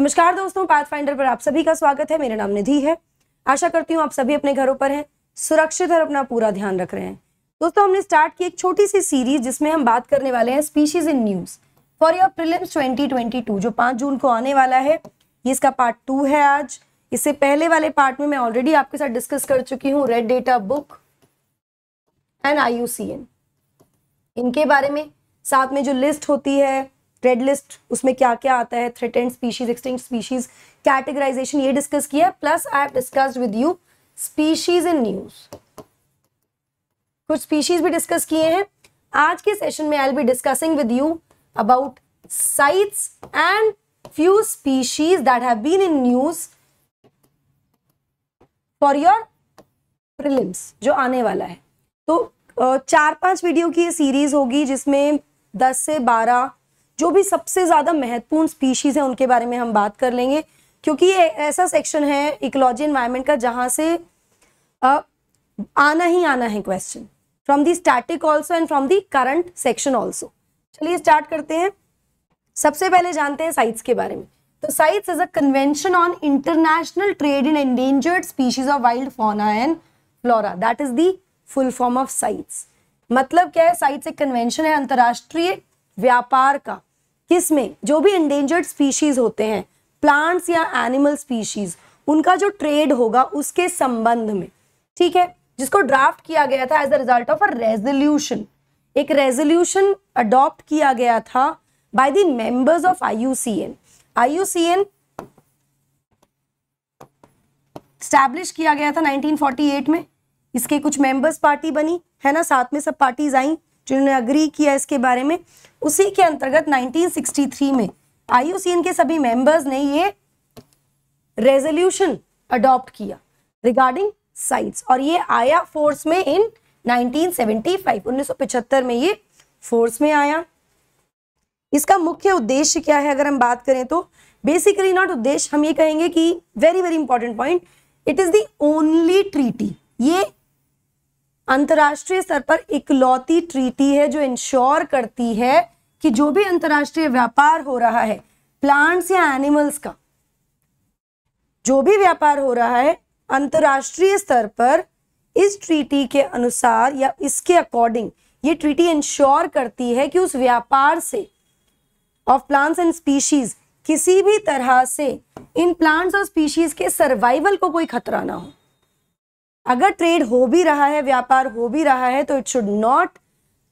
नमस्कार दोस्तों path finder पर आप सभी का स्वागत है मेरा नाम निधि है आशा करती हूँ आप सभी अपने घरों पर हैं सुरक्षित और अपना पूरा ध्यान रख रहे हैं दोस्तों हमने स्टार्ट की एक छोटी सी सीरीज जिसमें हम बात करने वाले हैं species in news for your prelims 2022 जो पांच जून को आने वाला है ये इसका पार्ट टू है आज इससे पहले वाले पार्ट में मैं ऑलरेडी आपके साथ डिस्कस कर चुकी हूँ red data book and I इनके बारे में साथ में जो लिस्ट होती है रेड लिस्ट उसमें क्या क्या आता है threatened species extinct species categorisation ये डिस्कस किया plus I have discussed with you species in news कुछ स्पीशीज भी डिस्कस किए हैं आज के सेशन में I be discussing with you about sites and few species that have been in news for your prelims जो आने वाला है तो चार पांच वीडियो की ये सीरीज होगी जिसमें 10 से 12 जो भी सबसे ज़्यादा महत्वपूर्ण स्पीशीज़ है उनके बारे में हम बात कर लेंगे क्योंकि ये ऐसा सेक्शन है इकोलॉजी एनवायरमेंट का जहां से आ, आना ही आना है question from the static also and from the current section also चलिए स्टार्ट करते हैं सबसे पहले जानते हैं साइट्स के बारे में तो CITES is a convention on international trade in endangered species of wild fauna and flora that is the full form of CITES मतलब क्या है साइट्स एक कन्वेंशन है अंतर्राष्ट्रीय व्यापार का किस में जो भी इंडेंजर्ड स्पीशीज होते हैं प्लांट्स या एनिमल स्पीशीज उनका जो ट्रेड होगा उसके संबंध में ठीक है जिसको ड्राफ्ट किया गया था as the result of a resolution एक रेजोल्यूशन अडॉप्ट किया गया था by the members of IUCN IUCN establish किया गया था 1948 में इसके कुछ मेंबर्स पार्टी बनी है ना साथ में सब पार्टीज आई जिन्होंने अग्री किया इसके बारे में उसी के अंतर्गत 1963 में आईयूसीएन के सभी मेंबर्स ने ये रेजोल्यूशन अडॉप्ट किया रिगार्डिंग साइट्स और ये आया फोर्स में इन 1975 1975 में ये फोर्स में आया इसका मुख्य उद्देश्य क्या है अगर हम बात करें तो बेसिकली नॉट उद्देश्य हम ये कहेंगे कि very very important point it is the only treaty ये अंतर्राष्ट्रीय स्तर पर इकलौती ट्रीटी है जो इंश्योर करती है कि जो भी अंतर्राष्ट्रीय व्यापार हो रहा है प्लांट्स या एनिमल्स का जो भी व्यापार हो रहा है अंतर्राष्ट्रीय स्तर पर इस ट्रीटी के अनुसार या इसके अकॉर्डिंग ये ट्रीटी इंश्योर करती है कि उस व्यापार से ऑफ प्लांट्स एंड स्पीशीज किसी भी तरह से इन प्लांट्स और स्पीशीज के सर्वाइवल को कोई खतरा ना हो अगर ट्रेड हो भी रहा है व्यापार हो भी रहा है तो it should not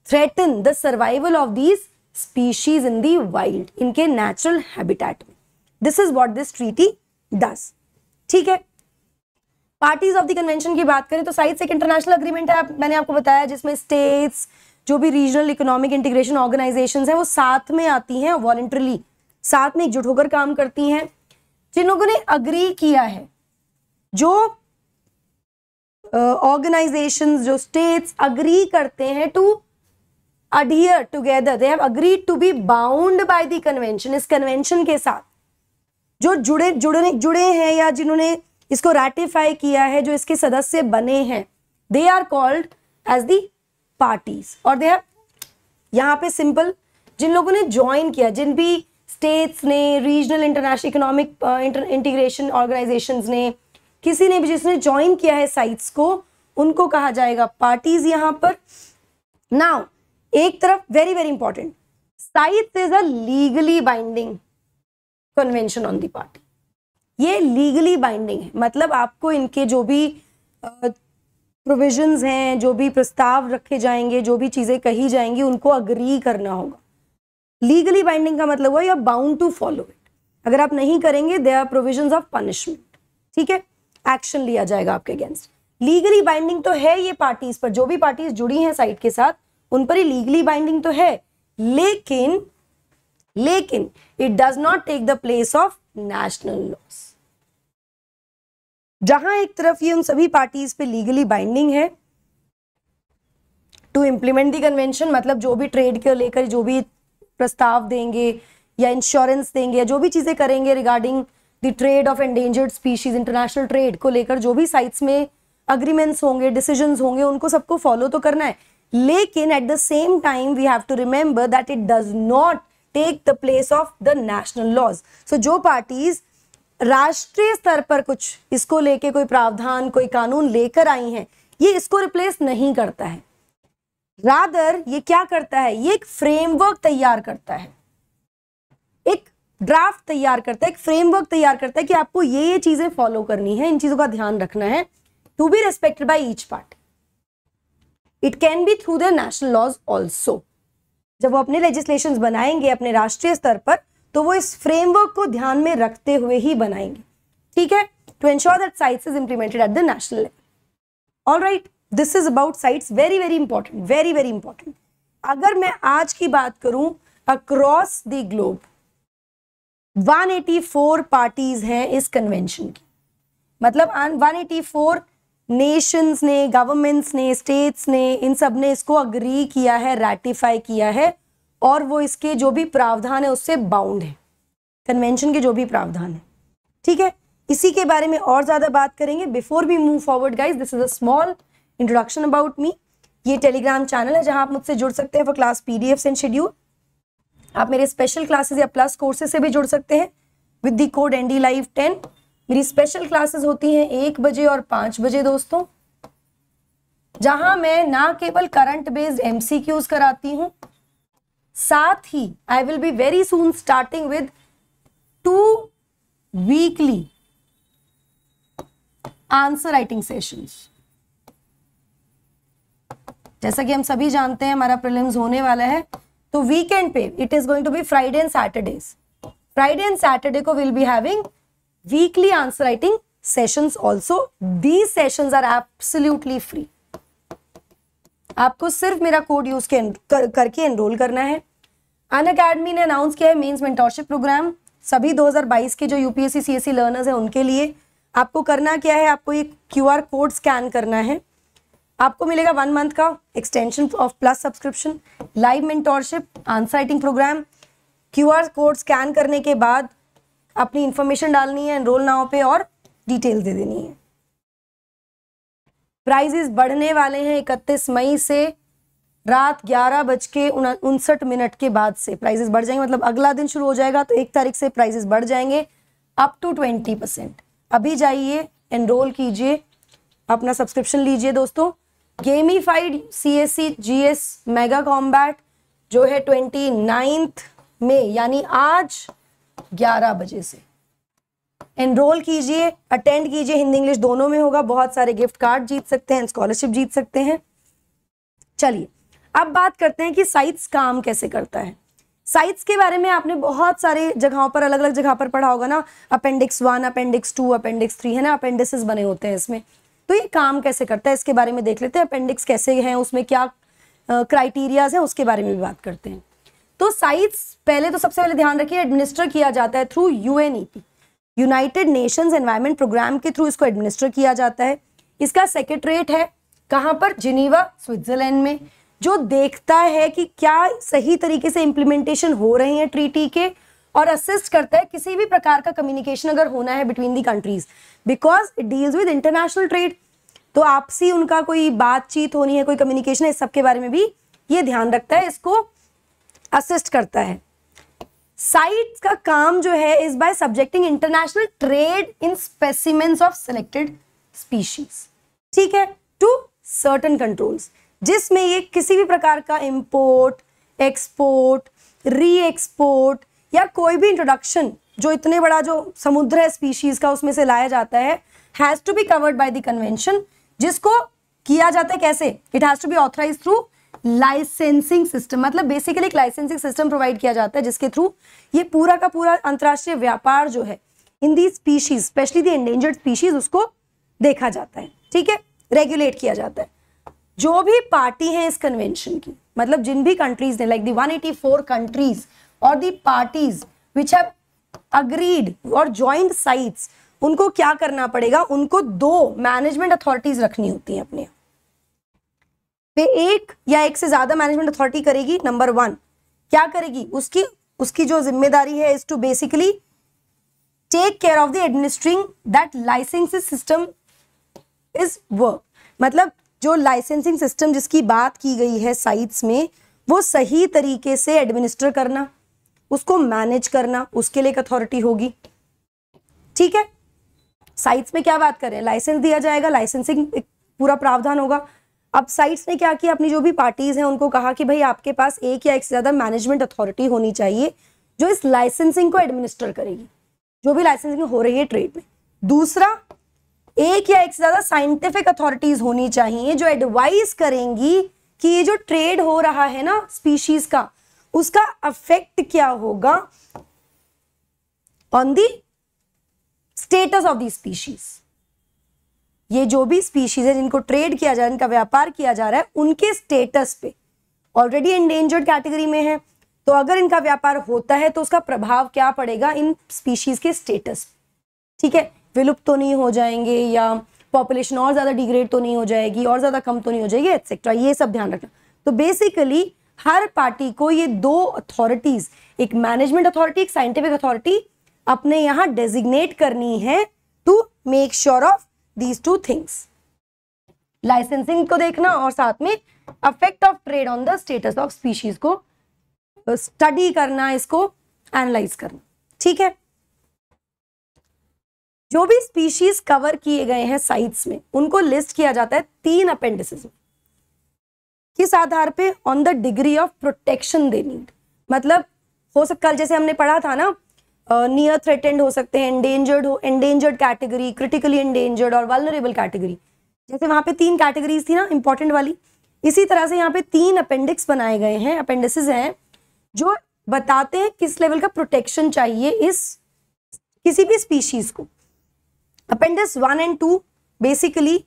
threaten the survival of these species in the wild इनके नेचुरल हैबिटेट में this is what this treaty does ठीक है पार्टीज ऑफ द कन्वेंशन की बात करें तो साइड एक इंटरनेशनल अग्रीमेंट है मैंने आपको बताया जिसमें स्टेट्स जो भी रीजनल इकोनॉमिक इंटीग्रेशन ऑर्गेनाइजेशन है वो साथ में आती हैं वॉलेंट्रली साथ में एकजुट होकर काम करती हैं जिन लोगों ने अग्री किया है जो ऑर्गेनाइजेशन uh, जो स्टेट्स अग्री करते हैं to adhere together they have agreed to be bound by the convention इस कन्वेंशन के साथ जो जुड़े जुड़े जुड़े हैं या जिन्होंने इसको रेटिफाई किया है जो इसके सदस्य बने हैं they are called as the parties और दे हैव यहाँ पे सिंपल जिन लोगों ने ज्वाइन किया जिन भी स्टेट्स ने regional international economic integration organizations ने किसी ने भी जिसने ज्वाइन किया है साइट्स को उनको कहा जाएगा पार्टीज यहां पर नाउ एक तरफ very very important CITES is a legally binding convention on the party ये लीगली बाइंडिंग है मतलब आपको इनके जो भी प्रोविजंस हैं जो भी प्रस्ताव रखे जाएंगे जो भी चीज़ें कही जाएंगी उनको अग्री करना होगा लीगली बाइंडिंग का मतलब हुआ you are bound to follow it अगर आप नहीं करेंगे there are provision of punishment ठीक है एक्शन लिया जाएगा आपके अगेंस्ट लीगली बाइंडिंग तो है ये पार्टीज पर जो भी पार्टीज जुड़ी हैं साइट के साथ उन पर ही लीगली बाइंडिंग तो है लेकिन लेकिन it does not take the place of national laws जहां एक तरफ ये उन सभी पार्टीज पे लीगली बाइंडिंग है टू इंप्लीमेंट दी कन्वेंशन मतलब जो भी ट्रेड के लेकर जो भी प्रस्ताव देंगे या इंश्योरेंस देंगे या जो भी चीज़ें करेंगे regarding the trade of endangered species international trade को लेकर जो भी साइट्स में अग्रीमेंट्स होंगे डिसीजन होंगे उनको सबको फॉलो तो करना है लेकिन at the same time we have to remember that it does not take the place of the national laws so जो पार्टीज राष्ट्रीय स्तर पर कुछ इसको लेके कोई प्रावधान कोई कानून लेकर आई हैं ये इसको रिप्लेस नहीं करता है रादर ये क्या करता है ये एक फ्रेमवर्क तैयार करता है ड्राफ्ट तैयार करता है एक फ्रेमवर्क तैयार करता है कि आपको ये ये चीजें फॉलो करनी है इन चीजों का ध्यान रखना है to be respected by each part it can be through the national laws also जब वो अपने लेजिस्लेशन बनाएंगे अपने राष्ट्रीय स्तर पर तो वो इस फ्रेमवर्क को ध्यान में रखते हुए ही बनाएंगे ठीक है to ensure that CITES is implemented at the national level all right this is about CITES very very important very very important अगर मैं आज की बात करूं अक्रॉस द ग्लोब 184 पार्टीज हैं इस कन्वेंशन की मतलब 184 नेशंस ने गवर्नमेंट्स ने स्टेट्स ने इन सब ने इसको अग्री किया है रेटिफाई किया है और वो इसके जो भी प्रावधान है उससे बाउंड है कन्वेंशन के जो भी प्रावधान है ठीक है इसी के बारे में और ज़्यादा बात करेंगे before we move forward guys this is a small introduction about me ये टेलीग्राम चैनल है जहां आप मुझसे जुड़ सकते हैं for class PDF and schedule आप मेरे स्पेशल क्लासेस या प्लस कोर्सेज से भी जुड़ सकते हैं with the code N live ten मेरी स्पेशल क्लासेस होती हैं एक बजे और पांच बजे दोस्तों जहां मैं ना केवल करंट बेस्ड एमसीक्यूज कराती हूँ साथ ही I will be very soon starting with two weekly answer writing sessions जैसा कि हम सभी जानते हैं हमारा प्रिलिम्स होने वाला है तो वीकेंड पे it is going to be Friday and Saturday Friday and Saturday को will be having weekly answer writing sessions also these sessions are absolutely free आपको सिर्फ मेरा कोड यूज के कर, करके एनरोल करना है अन अकेडमी ने अनाउंस किया है मेन्स मेंटोरशिप प्रोग्राम सभी 2022 के जो यूपीएससी सीएससी लर्नर्स हैं उनके लिए आपको करना क्या है आपको ये क्यूआर कोड स्कैन करना है आपको मिलेगा वन मंथ का extension of plus subscription live mentorship answer programme programme QR code scan करने के बाद अपनी इन्फॉर्मेशन डालनी है एनरोल नाव पे और डिटेल दे देनी है प्राइजेस बढ़ने वाले हैं इकतीस मई से रात ग्यारह बज के उनसठ मिनट के बाद से प्राइजेस बढ़ जाएंगे मतलब अगला दिन शुरू हो जाएगा तो एक तारीख से प्राइजेस बढ़ जाएंगे अप टू ट्वेंटी परसेंट अभी जाइए एनरोल कीजिए अपना सब्सक्रिप्शन लीजिए दोस्तों gamified CSC GS mega combat जो है ट्वेंटी नाइन्थ में यानी आज 11 बजे से एनरोल कीजिए अटेंड कीजिए हिंदी इंग्लिश दोनों में होगा बहुत सारे गिफ्ट कार्ड जीत सकते हैं स्कॉलरशिप जीत सकते हैं चलिए अब बात करते हैं कि साइट्स काम कैसे करता है साइट्स के बारे में आपने बहुत सारे जगहों पर अलग अलग जगह पर पढ़ा होगा ना appendix one appendix two appendix three है ना अपेंडिस बने होते हैं इसमें तो ये काम कैसे करता है इसके बारे में देख लेते हैं अपेंडिक्स कैसे हैं उसमें क्या क्राइटेरियाज हैं उसके बारे में भी बात करते हैं तो साइट्स पहले तो सबसे पहले ध्यान रखिए एडमिनिस्टर किया जाता है through you United Nations Environment Programme के थ्रू इसको एडमिनिस्टर किया जाता है इसका सेक्रेटरीट है कहाँ पर जिनीवा स्विट्जरलैंड में जो देखता है कि क्या सही तरीके से इम्प्लीमेंटेशन हो रहे हैं ट्रीटी के और असिस्ट करता है किसी भी प्रकार का कम्युनिकेशन अगर होना है between the countries because it deals with international trade तो आपसी उनका कोई बातचीत होनी है कोई कम्युनिकेशन है इस सब के बारे में भी ये ध्यान रखता है इसको असिस्ट करता है साइट का काम जो है is by subjecting international trade in specimen of selected species ठीक है टू सर्टन कंट्रोल्स जिसमें ये किसी भी प्रकार का इम्पोर्ट एक्सपोर्ट री एक्सपोर्ट या कोई भी इंट्रोडक्शन जो इतने बड़ा जो समुद्र है स्पीशीज का उसमें से लाया जाता है has to be covered by the convention जिसको किया जाता है कैसे it has to be authorise through licensing system मतलब बेसिकली एक लाइसेंसिंग सिस्टम प्रोवाइड किया जाता है जिसके थ्रू ये पूरा का पूरा अंतर्राष्ट्रीय व्यापार जो है in the species specially the endangered species उसको देखा जाता है ठीक है रेगुलेट किया जाता है जो भी पार्टी है इस कन्वेंशन की मतलब जिन भी कंट्रीज ने लाइक दी 184 कंट्रीज और the parties which have agreed और ज्वाइंट साइट्स उनको क्या करना पड़ेगा उनको दो मैनेजमेंट अथॉरिटीज रखनी होती है अपने पे एक या एक से ज्यादा मैनेजमेंट अथॉरिटी करेगी नंबर वन क्या करेगी उसकी उसकी जो जिम्मेदारी है is to basically take care of the administering that licence system is work मतलब जो लाइसेंसिंग सिस्टम जिसकी बात की गई है साइट्स में वो सही तरीके से एडमिनिस्टर करना उसको मैनेज करना उसके लिए एक अथॉरिटी होगी ठीक है साइट्स में क्या बात करें लाइसेंस दिया जाएगा लाइसेंसिंग पूरा प्रावधान होगा अब साइट्स ने क्या किया अपनी जो भी पार्टीज हैं उनको कहा कि भाई आपके पास एक या एक से ज़्यादा मैनेजमेंट अथॉरिटी होनी चाहिए जो इस लाइसेंसिंग को एडमिनिस्टर करेगी जो भी लाइसेंसिंग हो रही है ट्रेड में दूसरा एक या एक से ज़्यादा साइंटिफिक अथॉरिटीज़ होनी चाहिए जो एडवाइस करेंगी कि ये जो ट्रेड हो रहा है ना स्पीशीज का उसका अफेक्ट क्या होगा on the status of the species ये जो भी स्पीशीज है जिनको ट्रेड किया जा रहा है इनका व्यापार किया जा रहा है उनके स्टेटस पे ऑलरेडी इंडेंजर्ड कैटेगरी में है तो अगर इनका व्यापार होता है तो उसका प्रभाव क्या पड़ेगा इन स्पीशीज के स्टेटस पे ठीक है विलुप्त तो नहीं हो जाएंगे या पॉपुलेशन और ज़्यादा डिग्रेड तो नहीं हो जाएगी और ज़्यादा कम तो नहीं हो जाएगी एक्सेट्रा ये सब ध्यान रखना तो बेसिकली हर पार्टी को ये दो अथॉरिटीज़ एक मैनेजमेंट अथॉरिटी एक साइंटिफिक अथॉरिटी अपने यहाँ डेजिग्नेट करनी है to make sure of these two things licensing को देखना और साथ में affect of trade on the status of species को स्टडी uh, करना इसको एनालाइज करना ठीक है जो भी स्पीशीज कवर किए गए हैं साइट्स में उनको लिस्ट किया जाता है तीन अपेंडिसेस में किस आधार पे on the degree of protection they need मतलब हो सकता है जैसे हमने पढ़ा था ना नियर थ्रेटेंड हो सकते हैं एंडेंजर्ड हो एंडेंजर्ड कैटेगरी क्रिटिकली एंडेंजर्ड और वालनरेबल कैटेगरी जैसे वहाँ पे तीन कैटेगरीज थी ना इंपॉर्टेंट वाली इसी तरह से यहाँ पे तीन अपेंडिक्स बनाए गए हैं अपेंडिसेस हैं जो बताते हैं किस लेवल का प्रोटेक्शन चाहिए इस किसी भी स्पीशीज को appendix one and two basically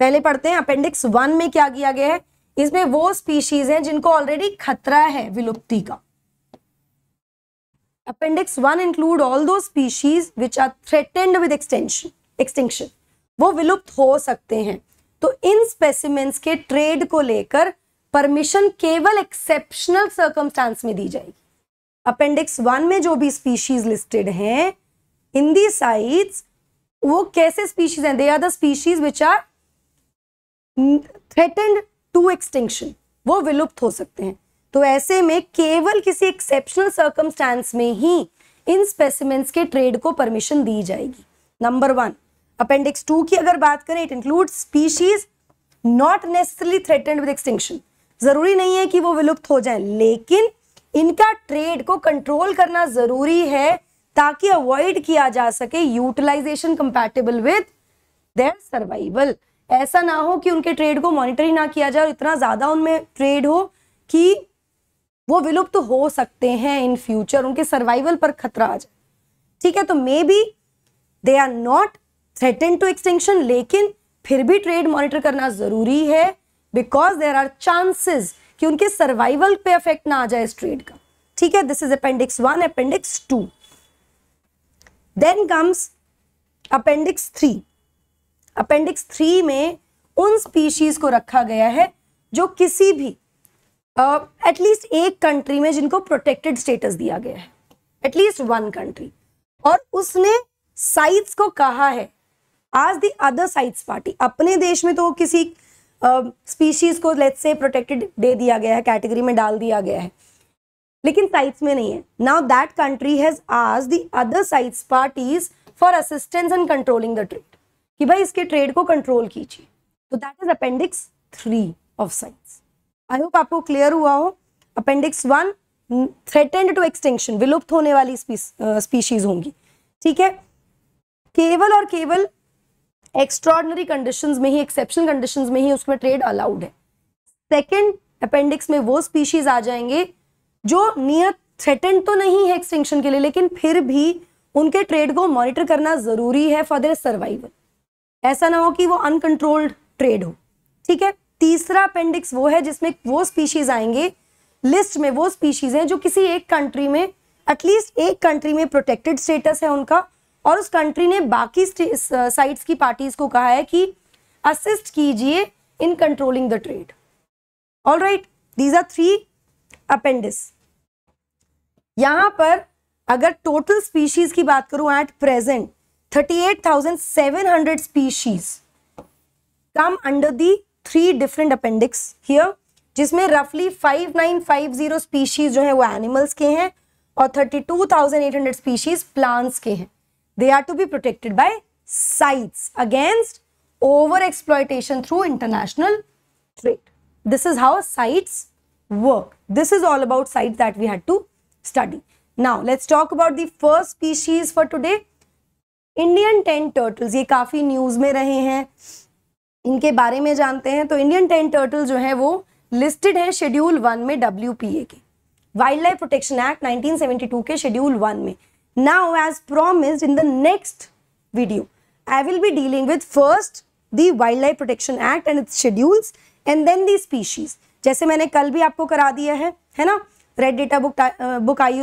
पहले पढ़ते हैं अपेंडिक्स वन में क्या किया गया है इसमें वो स्पीशीज हैं जिनको ऑलरेडी खतरा है विलुप्ति का appendix one include all those species which are threatened with extension extinction वो विलुप्त हो सकते हैं तो इन स्पेसिमेंट्स के ट्रेड को लेकर परमिशन केवल एक्सेप्शनल सर्कमस्टांस में दी जाएगी अपेंडिक्स वन में जो भी स्पीशीज लिस्टेड हैं इन दी साइट्स वो कैसे स्पीशीज हैं they are the species which are threatened to extension वो विलुप्त हो सकते हैं तो ऐसे में केवल किसी एक्सेप्शनल सर्कमस्टांस में ही इन स्पेसिमेंट्स के ट्रेड को परमिशन दी जाएगी नंबर वन अपेंडिक्स टू की अगर बात करें it include species not necessarily threatened with extinction जरूरी नहीं है कि वो विलुप्त हो जाए लेकिन इनका ट्रेड को कंट्रोल करना जरूरी है ताकि अवॉइड किया जा सके utilisation compatible with their survival ऐसा ना हो कि उनके ट्रेड को मॉनिटर ही ना किया जाए और इतना ज्यादा उनमें ट्रेड हो कि वो विलुप्त तो हो सकते हैं इन फ्यूचर उनके सर्वाइवल पर खतरा आ जाए ठीक है तो maybe they are not threaten to extension लेकिन फिर भी ट्रेड मॉनिटर करना ज़रूरी है बिकॉज देर आर चांसेस कि उनके सर्वाइवल पे अफेक्ट ना आ जाए इस ट्रेड का ठीक है this is appendix one appendix two then comes appendix three appendix three में उन स्पीशीज को रखा गया है जो किसी भी एटलीस्ट uh, एक कंट्री में जिनको प्रोटेक्टेड स्टेटस दिया गया है एटलीस्ट वन कंट्री और उसने साइट्स को कहा है आज द अदर साइट्स पार्टी अपने देश में तो किसी स्पीशीज uh, को लेट्स से प्रोटेक्टेड दे दिया गया है कैटेगरी में डाल दिया गया है लेकिन साइट्स में नहीं है नाउ दैट कंट्री हैज आज the other CITES parties for assistance and controlling the trade कि भाई इसके ट्रेड को कंट्रोल कीजिए तो that is appendix three of CITES I hope आपको क्लियर हुआ हो appendix one threatened to extension विलुप्त होने वाली स्पीशीज होंगी ठीक है केवल और केवल एक्स्ट्रॉर्डनरी कंडीशंस में ही एक्सेप्शन कंडीशंस में ही उसमें ट्रेड अलाउड है सेकंड अपेंडिक्स में वो स्पीशीज आ जाएंगे जो नियर थ्रेटेंड तो नहीं है एक्सटेंशन के लिए लेकिन फिर भी उनके ट्रेड को मॉनिटर करना जरूरी है फॉर देर सर्वाइवल ऐसा ना हो कि वो अनकंट्रोल्ड ट्रेड हो ठीक है तीसरा अपेंडिक्स वो है जिसमें वो स्पीशीज आएंगे लिस्ट में वो स्पीशीज हैं जो किसी एक कंट्री में एटलीस्ट एक कंट्री में प्रोटेक्टेड स्टेटस है उनका और उस कंट्री ने बाकी साइड्स uh, की पार्टीज को कहा है कि असिस्ट कीजिए in controlling the trade all right these are three appendices यहां पर अगर टोटल स्पीशीज की बात करूं at present 38,700 species come under the three different appendix here जिसमें रफली 5950 स्पीशीज जो है वो एनिमल्स के हैं और 32,800 स्पीशीज प्लांट्स के हैं they are to be protected by CITES against over exploitation through international trade this is how CITES work this is all about sites that we had to study now let's talk about the first species for today. Indian tent turtles ये काफ़ी news में रहे हैं इनके बारे में जानते हैं तो इंडियन टेन टर्टल जो है वो लिस्टेड है शेड्यूल वन में डब्ल्यू के वाइल्ड लाइफ प्रोटेक्शन एक्ट 1972 के शेड्यूल वन में now as promised in the next video I will be dealing with first wild wildlife protection act and its schedules and then the species जैसे मैंने कल भी आपको करा दिया है है ना red data book book I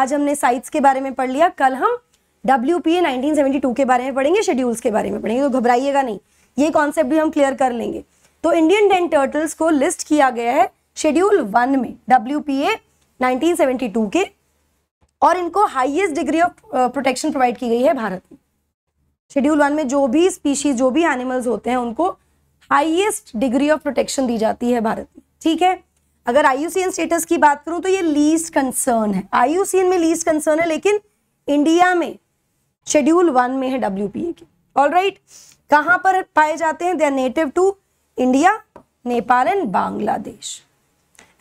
आज हमने साइट्स के बारे में पढ़ लिया कल हम डब्ल्यू पी ए के बारे में पढ़ेंगे शेड्यूल्स के बारे में पढ़ेंगे तो घबराइएगा नहीं ये कॉन्सेप्ट भी हम क्लियर कर लेंगे तो इंडियन डेन टर्टल्स को लिस्ट किया गया है शेड्यूल वन में डब्ल्यू पी ए के और इनको highest degree of protection provide की गई है भारत में शेड्यूल वन में जो भी स्पीशीज जो भी एनिमल्स होते हैं उनको हाईएस्ट डिग्री ऑफ प्रोटेक्शन दी जाती है भारत में ठीक है अगर आईयूसीएन स्टेटस की बात करूं तो ये लीस्ट कंसर्न है आईयूसीएन में लीस्ट कंसर्न है लेकिन इंडिया में शेड्यूल वन में है डब्ल्यू पी ए की ऑल राइट right? कहां पर पाए जाते हैं they are native to India Nepal and Bangladesh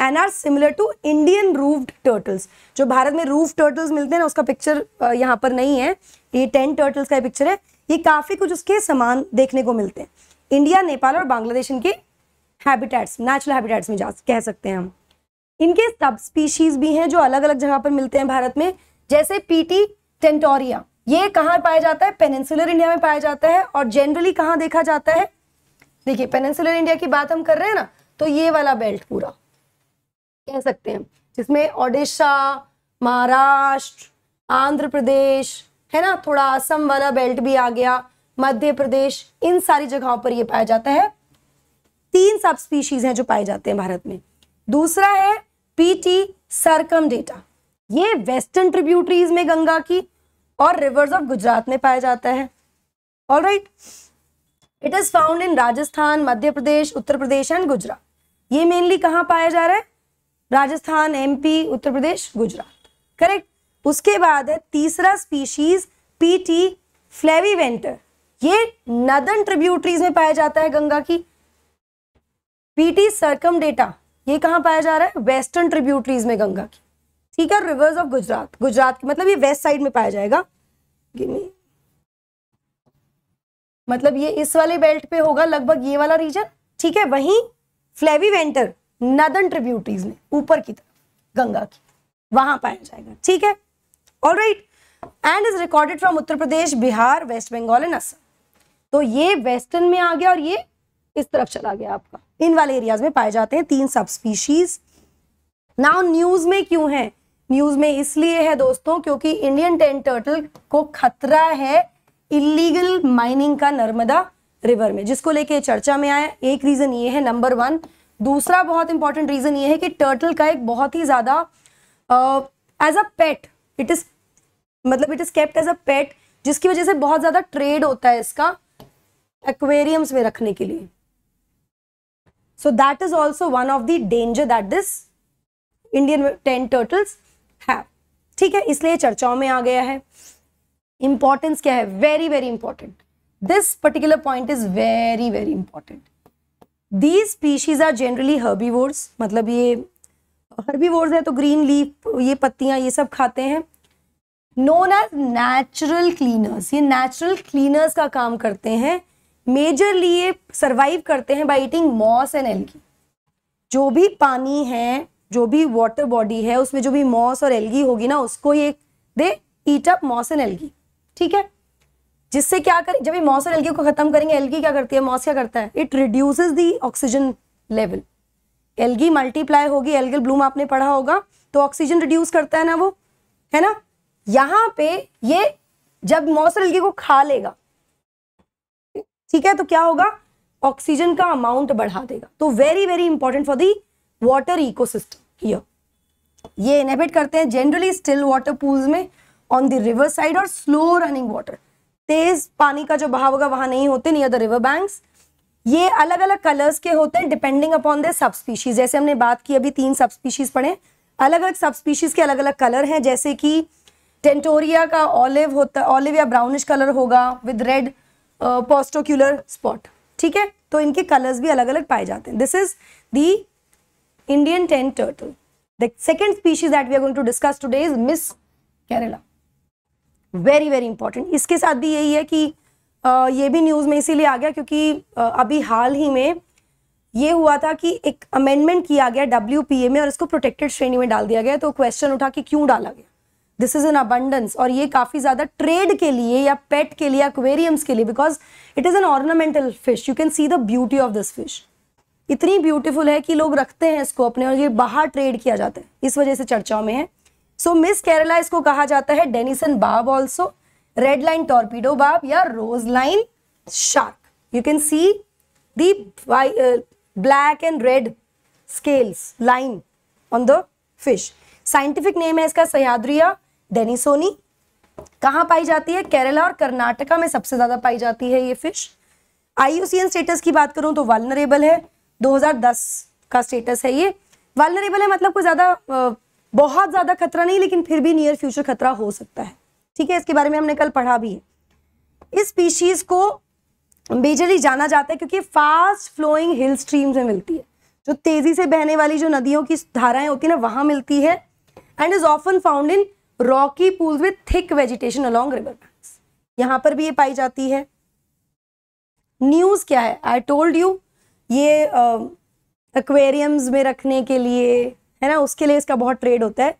and are similar to Indian roofed turtles जो भारत में रूफ टर्टल्स मिलते हैं ना उसका पिक्चर यहाँ पर नहीं है ये टेन टर्टल्स का पिक्चर है ये काफ़ी कुछ उसके समान देखने को मिलते हैं इंडिया नेपाल और बांग्लादेश इनके हैबिटेट्स नेचुरल हैबिटेट्स में जा कह सकते हैं हम इनके सब स्पीशीज़ भी हैं जो अलग अलग जगह पर मिलते हैं भारत में जैसे पीटी टेंटोरिया ये कहाँ पाया जाता है पेनेंसुलर इंडिया में पाया जाता है और जनरली कहाँ देखा जाता है देखिए पेनेंसुलर इंडिया की बात हम कर रहे हैं ना तो ये वाला बेल्ट पूरा कह सकते हैं जिसमें ओडिशा महाराष्ट्र आंध्र प्रदेश है ना थोड़ा असम वाला बेल्ट भी आ गया मध्य प्रदेश इन सारी जगहों पर यह पाया जाता है तीन सब स्पीशीज हैं जो पाए जाते हैं भारत में दूसरा है पीटी सरकम डेटा ये वेस्टर्न ट्रिब्यूटरीज में गंगा की और रिवर्स ऑफ गुजरात में पाया जाता है all right it is found in Rajasthan Madhya Pradesh Uttar Pradesh and Gujarat ये मेनली कहाँ पाया जा रहा है राजस्थान एमपी उत्तर प्रदेश गुजरात करेक्ट उसके बाद है तीसरा स्पीशीज पीटी फ्लेवीवेंटर ये नदन ट्रिब्यूटरीज में पाया जाता है गंगा की पीटी सर्कम डेटा ये कहाँ पाया जा रहा है वेस्टर्न ट्रिब्यूटरीज में गंगा की ठीक है रिवर्स ऑफ गुजरात गुजरात मतलब ये वेस्ट साइड में पाया जाएगा मतलब ये इस वाले बेल्ट पे होगा लगभग ये वाला रीजन ठीक है वहीं फ्लेवी वेंटर नदन ट्रिब्यूटरीज में ऊपर की तरफ गंगा की वहां पाया जाएगा ठीक है all right and is recorded from Uttar Pradesh Bihar west Bengal and Assam तो ये वेस्टर्न में आ गया और ये इस तरफ चला गया आपका इन वाले एरियाज में पाए जाते हैं तीन सब स्पीशीज नाउ न्यूज में क्यों है न्यूज में इसलिए है दोस्तों क्योंकि इंडियन टेन टर्टल को खतरा है इलीगल माइनिंग का नर्मदा रिवर में जिसको लेके चर्चा में आया एक रीजन ये है नंबर वन दूसरा बहुत इंपॉर्टेंट रीजन ये है कि टर्टल का एक बहुत ही ज्यादा as a pet it is मतलब it is kept as a pet जिसकी वजह से बहुत ज्यादा ट्रेड होता है इसका एक्वेरियम्स में रखने के लिए so that is also one of the danger that this Indian tent turtles है ठीक है इसलिए चर्चाओं में आ गया है इंपॉर्टेंस क्या है very very important this particular point is very very important these species are generally herbi मतलब ये हर्बी है तो ग्रीन लीफ ये पत्तियां ये सब खाते हैं नोन एज नेचुरल क्लीनर्स ये नेचुरल क्लीनर्स का काम करते हैं मेजरली ये सर्वाइव करते हैं by eating moss and algae जो भी पानी है जो भी वाटर बॉडी है उसमें जो भी मॉस और एल्गी होगी ना उसको ये they eat up moss and algae ठीक है जिससे क्या करें जब ये मॉस और एल्गी को खत्म करेंगे एल्गी क्या करती है मॉस क्या करता है it reduces the oxygen level algae multiply होगी एल्गल ब्लूम आपने पढ़ा होगा तो ऑक्सीजन रिड्यूस करता है ना वो है ना यहाँ पे ये जब मॉस और एल्गी को खा लेगा ठीक है तो क्या होगा ऑक्सीजन का अमाउंट बढ़ा देगा तो very very important for the water ecosystem here ये इनहेबिट करते हैं जनरली स्टिल वाटर पूल्स में ऑन द रिवर साइड और स्लो रनिंग वाटर तेज पानी का जो बहाव होगा वहां नहीं होते नियर द रिवर बैंक्स ये अलग अलग कलर्स के होते हैं depending upon the subspecies जैसे हमने बात की अभी तीन सब स्पीशीज पढ़े अलग अलग सब स्पीशीज के अलग अलग कलर हैं जैसे कि टेंटोरिया का ऑलिव होता ऑलिव या ब्राउनिश कलर होगा विद रेड पोस्टोक्यूलर स्पॉट ठीक है तो इनके कलर्स भी अलग अलग पाए जाते हैं this is the Indian ten turtle. The second species that we are going to discuss today is Miss Kerala. Very very important इसके साथ भी यही है कि आ, ये भी न्यूज़ में इसीलिए आ गया क्योंकि आ, अभी हाल ही में ये हुआ था कि एक अमेंडमेंट किया गया डब्ल्यू में और इसको प्रोटेक्टेड श्रेणी में डाल दिया गया तो क्वेश्चन उठा कि क्यों डाला गया दिस इज़ एन अबंडेंस और ये काफ़ी ज़्यादा ट्रेड के लिए या पेट के लिए एक्वेरियम्स के लिए because it is an ornamental fish you can see the beauty of this fish इतनी ब्यूटीफुल है कि लोग रखते हैं इसको अपने और ये बाहर ट्रेड किया जाता है इस वजह से चर्चाओं में है सो मिस केरला इसको कहा जाता है डेनिसन बाब ऑल्सो रेड लाइन टॉर्पीडो बाब or rose line shark you can see the black and red scales line on the fish scientific name है इसका सयाद्रिया डेनिसोनी कहाँ पाई जाती है केरला और कर्नाटका में सबसे ज्यादा पाई जाती है ये फिश आई स्टेटस की बात करूं तो वालनरेबल है 2010 का स्टेटस है ये वालरेबल है मतलब कोई ज़्यादा बहुत ज़्यादा खतरा नहीं लेकिन फिर भी नियर फ्यूचर खतरा हो सकता है ठीक है इसके बारे में हमने कल पढ़ा भी है इस स्पीशीज़ को मेजरली जाना जाता है क्योंकि फास्ट फ्लोइंग हिल स्ट्रीम्स में मिलती है जो तेज़ी से बहने वाली जो नदियों की धाराएं होती है ना वहां मिलती है and is often found in rocky pools with thick vegetation along river banks यहाँ पर भी ये पाई जाती है न्यूज़ क्या है आई टोल्ड यू ये एक्वेरियम्स में रखने के लिए है ना उसके लिए इसका बहुत ट्रेड होता है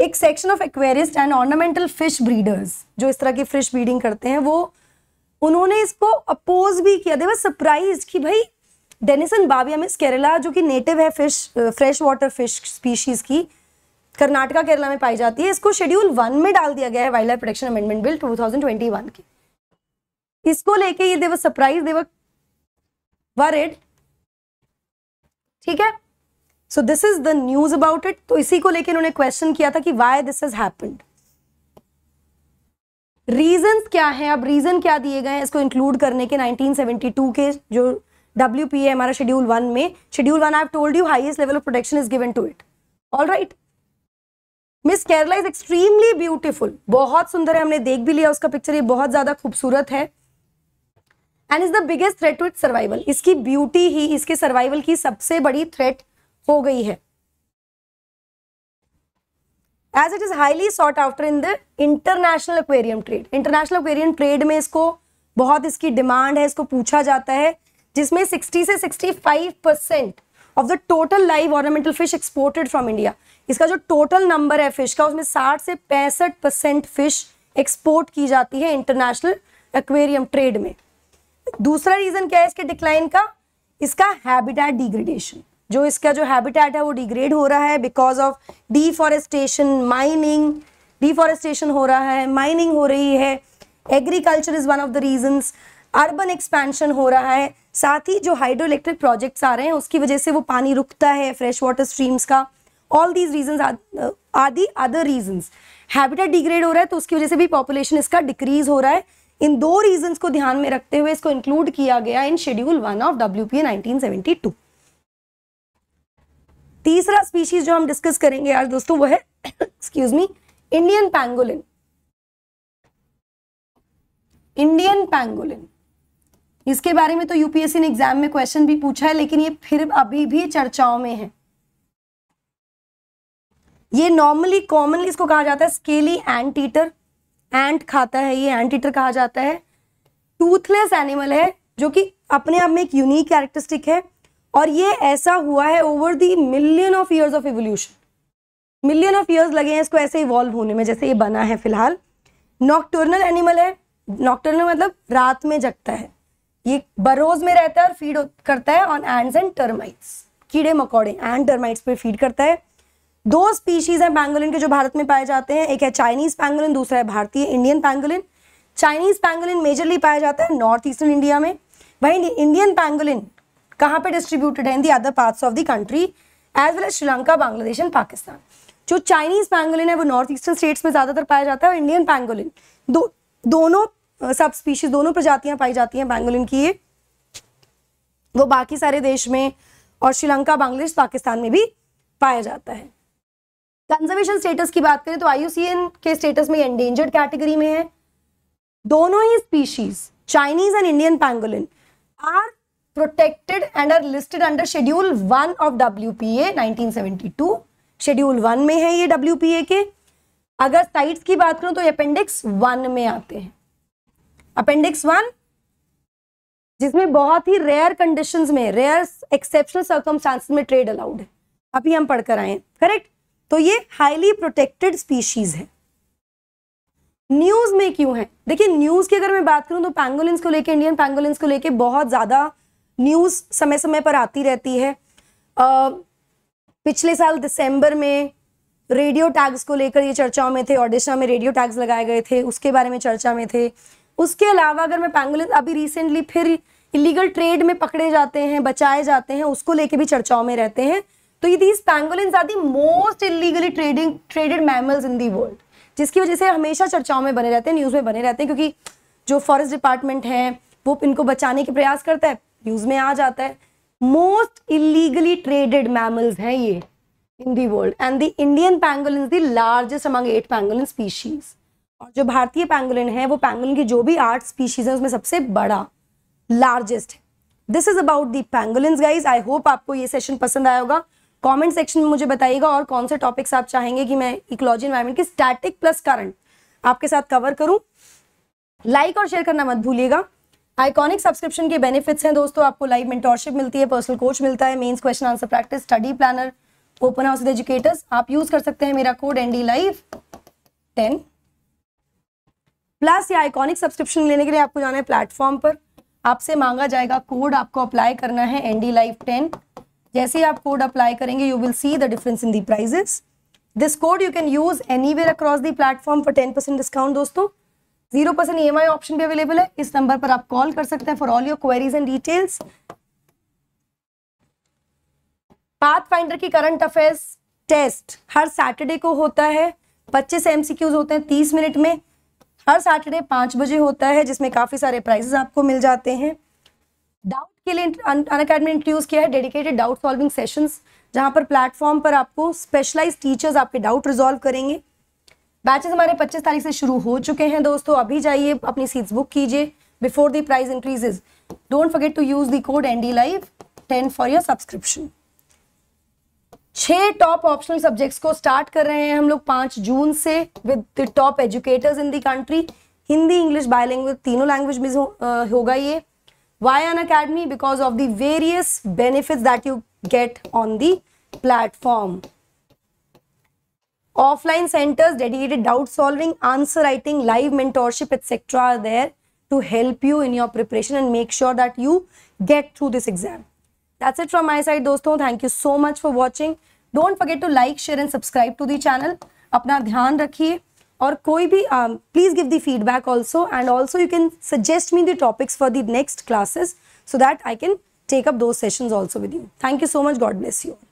एक section of aquarist and ornamental fish breeders जो इस तरह की फिश ब्रीडिंग करते हैं वो उन्होंने इसको अपोज भी किया देवर सरप्राइज कि भाई डेनिसन बाबिया मिस केरला जो कि नेटिव है fish fresh water fish species की कर्नाटका केरला में पाई जाती है इसको शेड्यूल वन में डाल दिया गया है wildlife protection amendment bill 2021 के इसको लेके ये देवर सरप्राइज देवर वरिड ठीक है so this is the news about it तो इसी को लेकर उन्होंने क्वेश्चन किया था कि why this is happened reason क्या है अब रीजन क्या दिए गए हैं इसको इंक्लूड करने के 1972 के जो डब्ल्यू पी ए हमारा शेड्यूल वन में schedule one I told you highest level of protection is given to it all right miss Kerala is extremely beautiful बहुत सुंदर है हमने देख भी लिया उसका पिक्चर ये बहुत ज्यादा खूबसूरत है and is the biggest threat to it survival इसकी ब्यूटी ही इसके सर्वाइवल की सबसे बड़ी थ्रेट हो गई है as it is highly sought after in the international aquarium trade international aquarium trade में इसको बहुत इसकी डिमांड है इसको पूछा जाता है जिसमें 60 से 65 percent of the total live ornamental fish exported from India इसका जो टोटल नंबर है फिश का उसमें 60 से पैंसठ परसेंट फिश एक्सपोर्ट की जाती है इंटरनेशनल एक्वेरियम ट्रेड में दूसरा रीजन क्या है इसके डिक्लाइन का इसका हैबिटेट डिग्रेडेशन जो इसका जो हैबिटेट है वो डिग्रेड हो रहा है because of deforestation mining deforestation हो रहा है माइनिंग हो रही है agriculture is one of the reason urban expansion हो रहा है साथ ही जो हाइड्रो इलेक्ट्रिक प्रोजेक्ट्स आ रहे हैं उसकी वजह से वो पानी रुकता है फ्रेश वाटर स्ट्रीम्स का ऑल दीज रीजन आदि अदर रीजन हैबिटेट डिग्रेड हो रहा है तो उसकी वजह से भी पॉपुलेशन इसका डिक्रीज हो रहा है इन दो रीजंस को ध्यान में रखते हुए इसको इंक्लूड किया गया in schedule one of W P तीसरा स्पीशीज जो हम डिस्कस करेंगे आज दोस्तों वो है excuse me Indian pangolin Indian pangolin इसके बारे में तो यूपीएससी ने एग्जाम में क्वेश्चन भी पूछा है लेकिन ये फिर अभी भी चर्चाओं में है ये नॉर्मली कॉमनली इसको कहा जाता है स्केली एंटीटर एंट खाता है ये एंटीटर कहा जाता है टूथलेस एनिमल है जो कि अपने आप में एक यूनिक कैरेक्टरिस्टिक है और ये ऐसा हुआ है over the million of years of evolution million of years लगे हैं इसको ऐसे इवॉल्व होने में जैसे ये बना है फिलहाल नॉक्टर्नल एनिमल है नॉक्टर्नल मतलब रात में जगता है ये बरोज में रहता है और फीड करता है ऑन एंड्स एंड टर्माइट्स कीड़े मकौड़े एंड टर्माइट्स पर फीड करता है दो स्पीशीज हैं पैंगोलिन के जो भारत में पाए जाते हैं एक है चाइनीज पैंगोलिन दूसरा है भारतीय Indian pangolin Chinese pangolin majorly पाया जाता है नॉर्थ ईस्टर्न इंडिया में वही इंडियन पैंगोलिन कहाँ पे डिस्ट्रीब्यूटेड है in the other parts of the country as well as Sri Lanka Bangladesh and Pakistan जो चाइनीज पैंगोलिन है वो नॉर्थ ईस्टर्न स्टेट्स में ज़्यादातर पाया जाता है और इंडियन पैंगोलिन दो दोनों सब स्पीशीज दोनों प्रजातियां पाई जाती हैं पैंगोलिन की ये वो बाकी सारे देश में और श्रीलंका बांग्लादेश पाकिस्तान में भी पाया जाता है कंजर्वेशन स्टेटस की बात करें तो आईयूसीएन के स्टेटस में एंडेंजर्ड कैटेगरी में है दोनों ही species Chinese and Indian pangolin are protected and are listed under schedule one of W P schedule one में है ये डब्ल्यू के अगर साइट्स की बात करूं तो अपेंडिक्स वन में आते हैं अपेंडिक्स वन जिसमें बहुत ही रेयर कंडीशंस में रेयर एक्सेप्शनल सर्कमस्टांसेस में ट्रेड अलाउड है अभी हम पढ़कर आए करेक्ट तो ये हाईली प्रोटेक्टेड स्पीशीज है न्यूज में क्यों है देखिए न्यूज की अगर मैं बात करूं तो पैंगोलिन को लेकर इंडियन पैंगोलिन को लेकर बहुत ज्यादा न्यूज समय समय पर आती रहती है आ, पिछले साल दिसंबर में रेडियो टैग्स को लेकर ये चर्चाओं में थे ओडिशा में रेडियो टैग्स लगाए गए थे उसके बारे में चर्चा में थे उसके अलावा अगर मैं पैंगोलिन अभी रिसेंटली फिर इलीगल ट्रेड में पकड़े जाते हैं बचाए जाते हैं उसको लेके भी चर्चाओं में रहते हैं तो ये these pangolins are the most illegally trading traded mammals in the world जिसकी वजह से हमेशा चर्चाओं में बने रहते हैं न्यूज़ में बने रहते हैं क्योंकि जो फॉरेस्ट डिपार्टमेंट है वो इनको बचाने के प्रयास करता है न्यूज़ में आ जाता है मोस्ट इलीगली ट्रेडेड मैमल्स हैं ये in the world and the Indian pangolin the largest among eight pangolin species और जो भारतीय पैंगोलिन है वो पैंगोलिन की जो भी आठ स्पीशीज है उसमें सबसे बड़ा लार्जेस्ट है this is about the pangolin guys I hope आपको ये सेशन पसंद आया होगा कमेंट सेक्शन में मुझे बताइएगा और कौन से टॉपिक्स आप चाहेंगे कि मैं इकोलॉजी एनवायरमेंट की स्टैटिक प्लस करंट आपके साथ कवर करूं लाइक like और शेयर करना मत भूलिएगा आइकॉनिक सब्सक्रिप्शन के बेनिफिट्स हैं दोस्तों आपको लाइव मेंटोरशिप मिलती है पर्सनल कोच मिलता है mains question answer practice study planner open house educators आप यूज कर सकते हैं मेरा code ND live ten plus या आइकॉनिक सब्सक्रिप्शन लेने के लिए आपको जाना है प्लेटफॉर्म पर आपसे मांगा जाएगा कोड आपको अप्लाई करना है एनडी लाइव टेन जैसे ही आप कोड अप्लाई करेंगे you will see the difference in the prices this code you can use anywhere across the platform for ten percent discount दोस्तों zero percent E M I option भी available है इस number पर आप call कर सकते हैं for all your queries and details pathfinder की करंट अफेयर्स टेस्ट हर सैटरडे को होता है पच्चीस एमसीक्यूज होते हैं तीस मिनट में हर सैटरडे पांच बजे होता है जिसमें काफ़ी सारे प्राइजेस आपको मिल जाते हैं डाउट के लिए अन अकेडमी इंट्रोड्यूस किया है डेडिकेटेड डाउट सॉल्विंग सेशंस जहां पर प्लेटफॉर्म पर आपको स्पेशलाइज टीचर्स आपके डाउट रिजॉल्व करेंगे बैचेस हमारे 25 तारीख से शुरू हो चुके हैं दोस्तों अभी जाइए अपनी सीट्स बुक कीजिए before the price increases don't forget to use the code D live ten for your subscription छह टॉप ऑप्शनल सब्जेक्ट्स को स्टार्ट कर रहे हैं हम लोग पांच जून से with the top educators in the country Hindi English bilingual तीनों लैंग्वेज में होगा ये Why an academy? Because of the various benefits that you get on the platform. Offline centers, dedicated doubt solving, answer writing, live mentorship, etc. are there to help you in your preparation and make sure that you get through this exam. That's it from my side, dosto. Thank you so much for watching. Don't forget to like, share and subscribe to the channel. Apna ध्यान रखिए और कोई भी please give the feedback also and also you can suggest me the topics for the next classes so that I can take up दो session also with you thank you so much God bless you